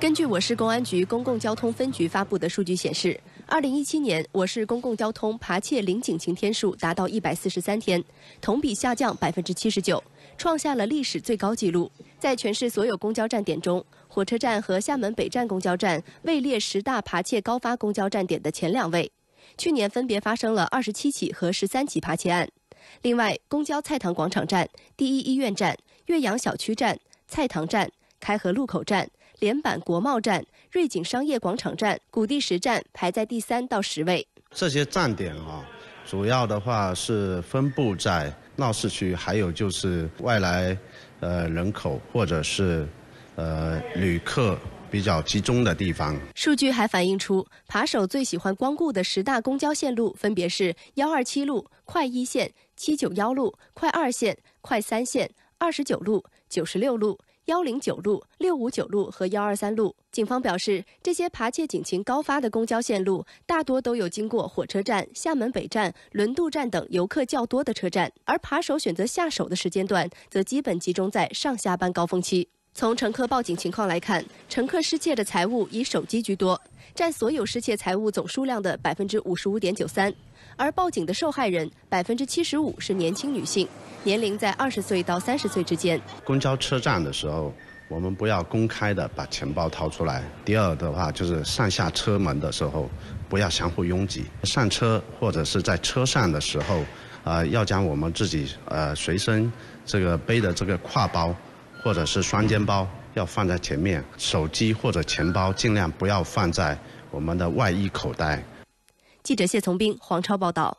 根据我市公安局公共交通分局发布的数据显示，二零一七年我市公共交通扒窃零警情天数达到一百四十三天，同比下降百分之七十九，创下了历史最高纪录。在全市所有公交站点中，火车站和厦门北站公交站位列十大扒窃高发公交站点的前两位，去年分别发生了二十七起和十三起扒窃案。另外，公交菜塘广场站、第一医院站、岳阳小区站、菜塘站、开河路口站。联板国贸站、瑞景商业广场站、古地十站排在第三到十位。这些站点啊，主要的话是分布在闹市区，还有就是外来，呃，人口或者是，呃，旅客比较集中的地方。数据还反映出扒手最喜欢光顾的十大公交线路分别是：幺二七路、快一线、七九幺路、快二线、快三线、二十九路、九十六路。幺零九路、六五九路和幺二三路，警方表示，这些扒窃警情高发的公交线路，大多都有经过火车站、厦门北站、轮渡站等游客较多的车站，而扒手选择下手的时间段，则基本集中在上下班高峰期。从乘客报警情况来看，乘客失窃的财物以手机居多，占所有失窃财物总数量的百分之五十五点九三。而报警的受害人百分之七十五是年轻女性，年龄在二十岁到三十岁之间。公交车站的时候，我们不要公开的把钱包掏出来。第二的话就是上下车门的时候，不要相互拥挤。上车或者是在车上的时候，呃，要将我们自己呃随身这个背的这个挎包。或者是双肩包要放在前面，手机或者钱包尽量不要放在我们的外衣口袋。记者谢从兵、黄超报道。